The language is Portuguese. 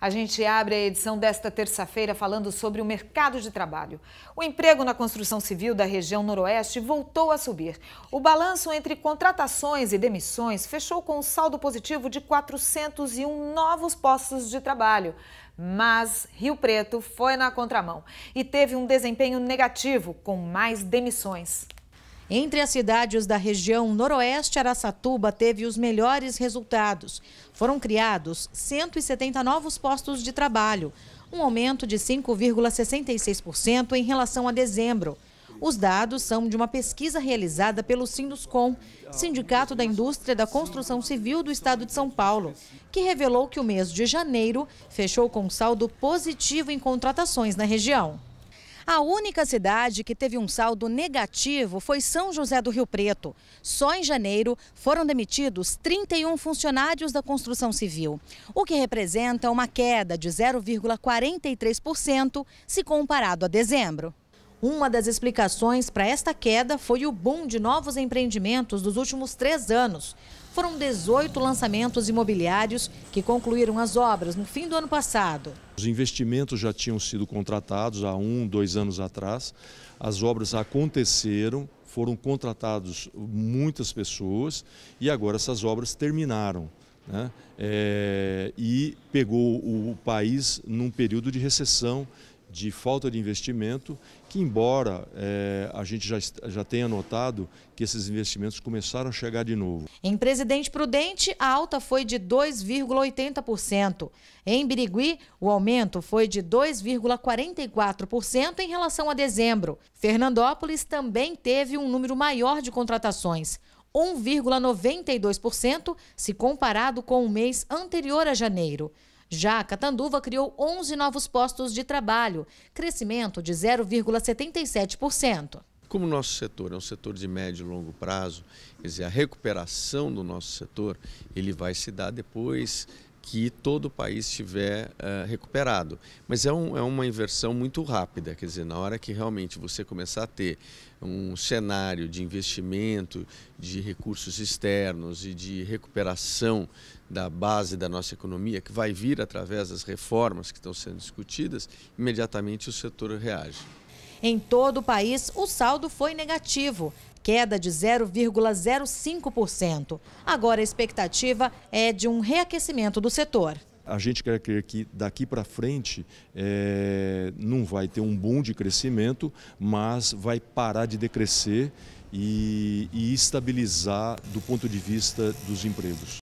A gente abre a edição desta terça-feira falando sobre o mercado de trabalho. O emprego na construção civil da região Noroeste voltou a subir. O balanço entre contratações e demissões fechou com um saldo positivo de 401 novos postos de trabalho. Mas Rio Preto foi na contramão e teve um desempenho negativo, com mais demissões. Entre as cidades da região noroeste, Araçatuba teve os melhores resultados. Foram criados 170 novos postos de trabalho, um aumento de 5,66% em relação a dezembro. Os dados são de uma pesquisa realizada pelo Sinduscom, Sindicato da Indústria da Construção Civil do Estado de São Paulo, que revelou que o mês de janeiro fechou com saldo positivo em contratações na região. A única cidade que teve um saldo negativo foi São José do Rio Preto. Só em janeiro foram demitidos 31 funcionários da construção civil, o que representa uma queda de 0,43% se comparado a dezembro. Uma das explicações para esta queda foi o boom de novos empreendimentos dos últimos três anos. Foram 18 lançamentos imobiliários que concluíram as obras no fim do ano passado. Os investimentos já tinham sido contratados há um, dois anos atrás. As obras aconteceram, foram contratados muitas pessoas e agora essas obras terminaram. Né? É, e pegou o país num período de recessão de falta de investimento, que embora é, a gente já, já tenha notado que esses investimentos começaram a chegar de novo. Em Presidente Prudente, a alta foi de 2,80%. Em Birigui, o aumento foi de 2,44% em relação a dezembro. Fernandópolis também teve um número maior de contratações. 1,92% se comparado com o mês anterior a janeiro. Já Catanduva criou 11 novos postos de trabalho, crescimento de 0,77%. Como o nosso setor é um setor de médio e longo prazo, quer dizer, a recuperação do nosso setor, ele vai se dar depois que todo o país estiver uh, eh, recuperado. Mas é, um, é uma inversão muito rápida, quer dizer, na hora que realmente você começar a ter um cenário de investimento, de recursos externos e de recuperação da base da nossa economia, que vai vir através das reformas que estão sendo discutidas, imediatamente o setor reage. Em todo o país, o saldo foi negativo queda de 0,05%. Agora a expectativa é de um reaquecimento do setor. A gente quer crer que daqui para frente é, não vai ter um boom de crescimento, mas vai parar de decrescer e, e estabilizar do ponto de vista dos empregos.